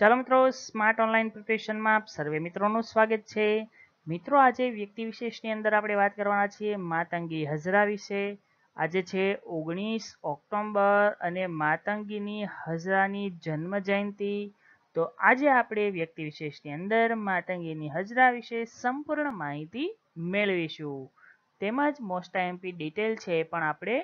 ચાલો મિત્રો smart online પ્રિપરેશનમાં આપ સર્વે મિત્રોનું સ્વાગત છે મિત્રો આજે વ્યક્તિ વિશેષની અંદર આપણે વાત કરવાના છીએ માતંગી હજરા વિશે આજે છે ઓગણીસ ઓક્ટોમ્બર અને માતંગીની હજરાની જન્મ જયંતિ તો આજે આપણે વ્યક્તિ વિશેષની અંદર માતંગીની હજરા વિશે સંપૂર્ણ માહિતી મેળવીશું તેમજ મોસ્ટ એમપી ડિટેલ છે પણ આપણે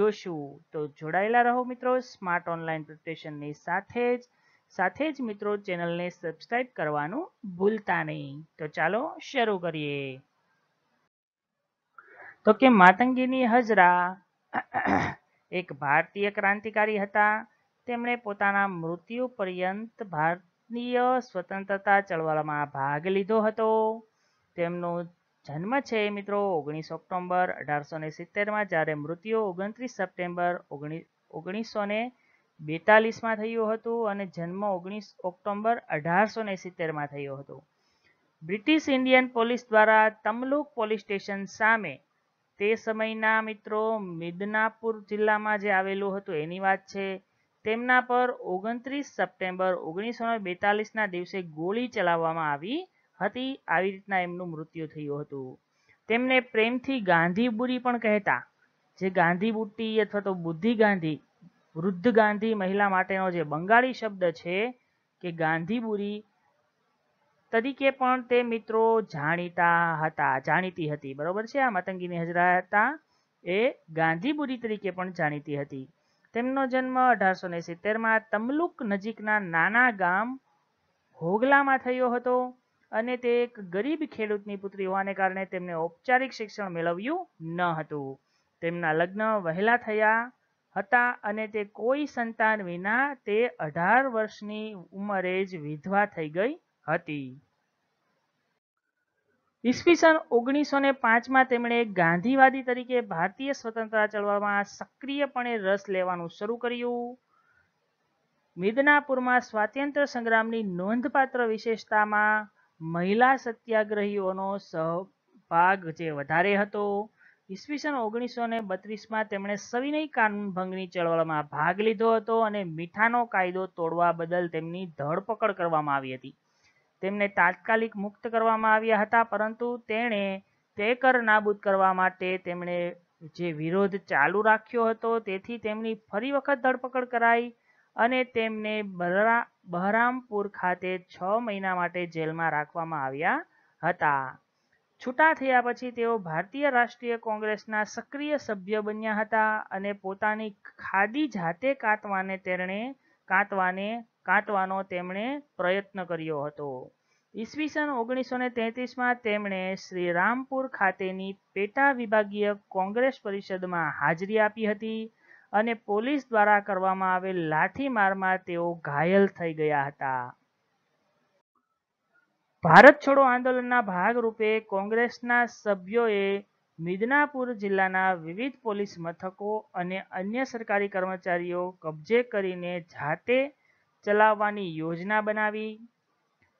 જોશું તો જોડાયેલા રહો મિત્રો સ્માર્ટ ઓનલાઈન પ્રિપરેશનની સાથે જ સાથે જ મિત્રો ચેનલને સબસ્ક્રાઇબ કરવાનું ભૂલતા નહીં તો ચાલો શરૂ કરીએ તો કે માતંગીની હજરા એક ભારતીય ક્રાંતિકારી હતા તેમણે પોતાના મૃત્યુ પર્યંત ભારતીય સ્વતંત્રતા ચળવળમાં ભાગ લીધો હતો તેમનો જન્મ છે મિત્રો ઓગણીસ ઓક્ટોમ્બર અઢારસો ને સિત્તેરમાં જ્યારે મૃત્યુ ઓગણત્રીસ સપ્ટેમ્બર ઓગણીસો ને બેતાલીસમાં થયું હતું અને જન્મ ઓગણીસ ઓક્ટોબર અઢારસો ને સિત્તેરમાં થયો હતો બ્રિટિશ ઇન્ડિયન પોલીસ દ્વારા તમલુક પોલીસ સ્ટેશન સામે તે સમયના મિત્રો મિદનાપુર જિલ્લામાં જે આવેલું હતું એની વાત છે તેમના પર ઓગણત્રીસ સપ્ટેમ્બર ઓગણીસો બેતાલીસના દિવસે ગોળી ચલાવવામાં આવી હતી આવી રીતના એમનું મૃત્યુ થયું હતું તેમને પ્રેમથી ગાંધીબુરી પણ કહેતા જે ગાંધીબુટ્ટી અથવા તો બુદ્ધિ ગાંધી વૃદ્ધ ગાંધી મહિલા માટેનો જે બંગાળી શબ્દ છે કે ગાંધીબુરી તરીકે પણ તે મિત્રો જાણીતા હતા જાણીતી હતી બરોબર છે આ માતંગીની હજરા હતા એ ગાંધીબુરી તરીકે પણ જાણીતી હતી તેમનો જન્મ અઢારસો ને સિત્તેરમાં તમલુક નજીકના નાના ગામ હોગલામાં થયો હતો અને તે એક ગરીબ ખેડૂતની પુત્રી હોવાને કારણે તેમને ઔપચારિક શિક્ષણ મેળવ્યું ન હતું તેમના લગ્ન વહેલા થયા હતા અને તે કોઈ સંતાન વિના તે અઢાર વર્ષની ઉંમરે જ વિધવા થઈ ગઈ હતી ઈસવીસન ઓગણીસો ને પાંચમાં તેમણે ગાંધીવાદી તરીકે ભારતીય સ્વતંત્રતા ચળવળમાં સક્રિયપણે રસ લેવાનું શરૂ કર્યું મિદનાપુરમાં સ્વાતંત્ર્ય સંગ્રામની નોંધપાત્ર વિશેષતામાં મહિલા સત્યાગ્રહીઓનો સહભાગ જે વધારે હતો ઈસવીસન ઓગણીસો ને બત્રીસમાં તેમણે સવિનય કાનૂન ભંગની ચળવળમાં ભાગ લીધો હતો અને મીઠાનો કાયદો તોડવા બદલ તેમની ધરપકડ કરવામાં આવી હતી તેમને તાત્કાલિક મુક્ત કરવામાં આવ્યા હતા પરંતુ તેણે તે કર નાબૂદ કરવા માટે તેમણે જે વિરોધ ચાલુ રાખ્યો હતો તેથી તેમની ફરી વખત ધરપકડ કરાઈ અને તેમને બહરામપુર ખાતે છ મહિના માટે જેલમાં રાખવામાં આવ્યા હતા છૂટા થયા પછી તેઓ ભારતીય રાષ્ટ્રીય કોંગ્રેસના સક્રિય સભ્ય બન્યા હતા અને પોતાની ખાદી જાતે કાંતવાને તેણે કાંતવાને કાતવાનો તેમણે પ્રયત્ન કર્યો હતો ઈસવીસન ઓગણીસો ને તેત્રીસમાં તેમણે શ્રીરામપુર ખાતેની પેટા વિભાગીય કોંગ્રેસ પરિષદમાં હાજરી આપી હતી અને પોલીસ દ્વારા કરવામાં આવેલ લાઠીમારમાં તેઓ ઘાયલ થઈ ગયા હતા ભારત છોડો આંદોલનના ભાગરૂપે કોંગ્રેસના સભ્યોએ મિદનાપુર જિલ્લાના વિવિધ પોલીસ મથકો અને અન્ય સરકારી કર્મચારીઓ કબજે કરીને જાતે ચલાવવાની યોજના બનાવી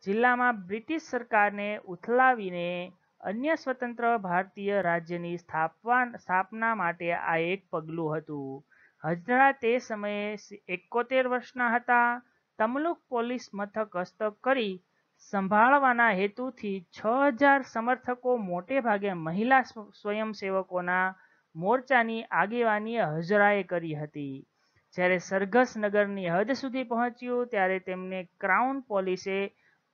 જિલ્લામાં બ્રિટિશ સરકારને ઉથલાવીને અન્ય સ્વતંત્ર ભારતીય રાજ્યની સ્થાપવા સ્થાપના માટે આ એક પગલું હતું હજરા તે સમયે એકોતેર વર્ષના હતા તમલુક પોલીસ મથક હસ્તક કરી સંભાળવાના હેતુથી છ હજાર સમર્થકો મોટે ભાગે મહિલા સ્વયંસેવકોના મોરચાની આગેવાની હજરાએ કરી હતી જ્યારે સરઘસ નગરની હદ સુધી પહોંચ્યું ત્યારે તેમને ક્રાઉન પોલીસે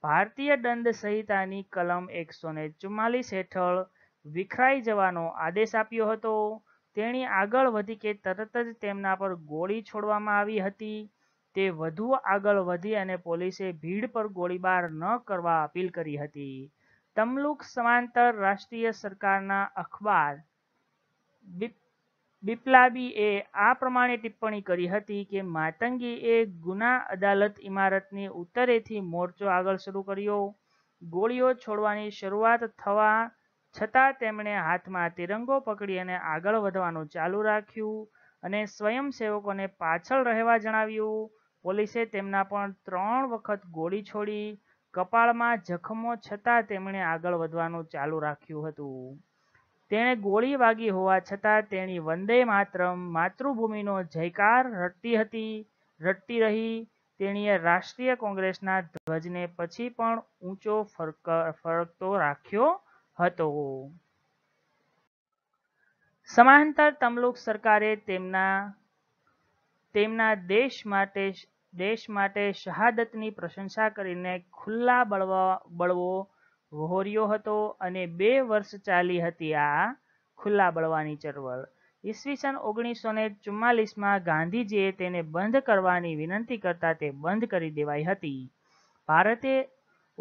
ભારતીય દંડ સંહિતાની કલમ એકસો ને ચુમ્માલીસ હેઠળ વિખરાઈ જવાનો આદેશ આપ્યો હતો તેણી આગળ વધી કે તરત જ તેમના પર ગોળી છોડવામાં આવી હતી તે વધુ આગળ વધી અને પોલીસે ભીડ પર ગોળીબાર ન કરવા અપીલ કરી હતી તમલુક સમાંતર રાષ્ટ્રીય સરકારના અખબાર બિપ્લાબીએ આ પ્રમાણે ટિપ્પણી કરી હતી કે માતંગીએ ગુના અદાલત ઇમારતની ઉત્તરેથી મોરચો આગળ શરૂ કર્યો ગોળીઓ છોડવાની શરૂઆત થવા છતાં તેમણે હાથમાં તિરંગો પકડી અને આગળ વધવાનું ચાલુ રાખ્યું અને સ્વયંસેવકોને પાછળ રહેવા જણાવ્યું પોલીસે તેમના પણ ત્રણ વખત ગોળી છોડી કપાળમાં જખમો છતાં તેમણે આગળ વધવાનું ચાલુ રાખ્યું હતું તેણે ગોળી વાગી હોવા છતાં તેણી વંદે માતરમ માતૃભૂમિનો જયકાર રટતી હતી રટતી રહી તેણીએ રાષ્ટ્રીય કોંગ્રેસના ધ્વજને પછી પણ ઊંચો ફરક ફરકતો રાખ્યો હતો સમાંતર તમલુક સરકારે તેમના તેમના દેશ માટે દેશ માટે શહાદતની પ્રશંસા કરીને ખુલ્લા બળવા બળવો વહોર્યો હતો અને બે વર્ષ ચાલી હતી આ ખુલ્લા બળવાની ચળવળ ઈસવીસન ઓગણીસો ને ચુમ્માલીસમાં ગાંધીજીએ તેને બંધ કરવાની વિનંતી કરતા તે બંધ કરી દેવાઈ હતી ભારતે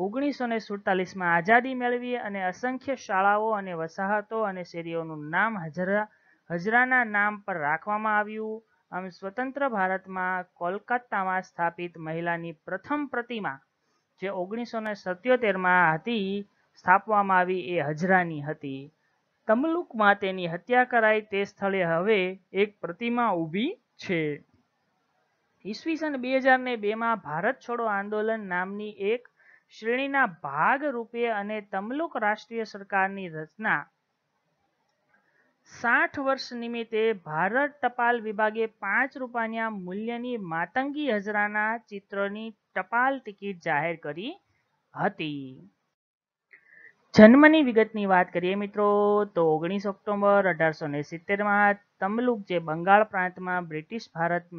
ઓગણીસો ને સુડતાલીસમાં આઝાદી મેળવી અને અસંખ્ય શાળાઓ અને વસાહતો અને શેરીઓનું નામ હજરા હજરાના નામ પર રાખવામાં આવ્યું આમ સ્વતંત્ર ભારતમાં કોલકાતામાં સ્થાપિત મહિલાની પ્રથમ પ્રતિમા જે ઓગણીસો ને સત્યોતેરમાં હતી સ્થાપવામાં આવી એ હજરાની હતી તમલુકમાં તેની હત્યા કરાઈ તે સ્થળે હવે એક પ્રતિમા ઊભી છે ઈસવીસન બે હજાર ને બેમાં ભારત છોડો આંદોલન નામની એક શ્રેણીના ભાગરૂપે અને તમલુક રાષ્ટ્રીય સરકારની રચના સાઠ વર્ષ નિમિત્તે ભારત ટપાલ વિભાગે પાંચ રૂપિયા મૂલ્યની માતંગી હજરાના ચિત્રની ટપાલ ટિકિટ જાહેર કરી હતી જન્મની વિગતની વાત કરીએ મિત્રો તો ઓગણીસ ઓક્ટોબર અઢારસો ને સિત્તેરમાં તમલુક જે બંગાળ પ્રાંતમાં બ્રિટિશ ભારત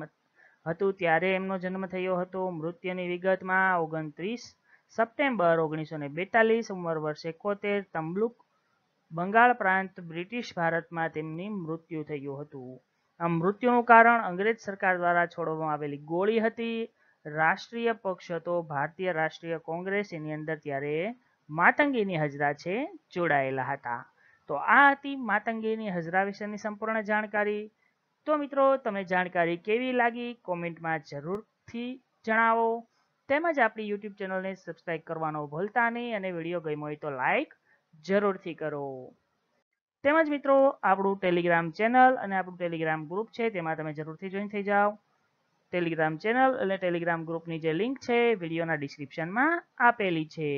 હતું ત્યારે એમનો જન્મ થયો હતો મૃત્યુની વિગતમાં ઓગણત્રીસ સપ્ટેમ્બર ઓગણીસો ને બેતાલીસ ઉંમર વર્ષ એકોતેર તમલુક બંગાળ પ્રાંત બ્રિટિશ ભારતમાં તેમની મૃત્યુ થયું હતું આ મૃત્યુનું કારણ અંગ્રેજ સરકાર દ્વારા છોડવામાં આવેલી ગોળી હતી રાષ્ટ્રીય પક્ષ હતો ભારતીય રાષ્ટ્રીય કોંગ્રેસ એની અંદર ત્યારે માતંગીની હજરા છે જોડાયેલા હતા તો આ હતી માતંગીની હજરા વિશેની સંપૂર્ણ જાણકારી તો મિત્રો તમને જાણકારી કેવી લાગી કોમેન્ટમાં જરૂરથી જણાવો તેમજ આપણી યુટ્યુબ ચેનલને સબસ્ક્રાઈબ કરવાનો ભૂલતા નહીં અને વિડીયો ગમ્યો હોય તો લાઈક જરૂરથી કરો તેમજ મિત્રો આપણું ટેલિગ્રામ ચેનલ અને આપણું ટેલિગ્રામ ગ્રુપ છે તેમાં તમે જરૂરથી જોઈન થઈ જાઓ ટેલિગ્રામ ચેનલ અને ટેલિગ્રામ ગ્રુપની જે લિંક છે વિડીયોના ડિસ્ક્રિપ્શનમાં આપેલી છે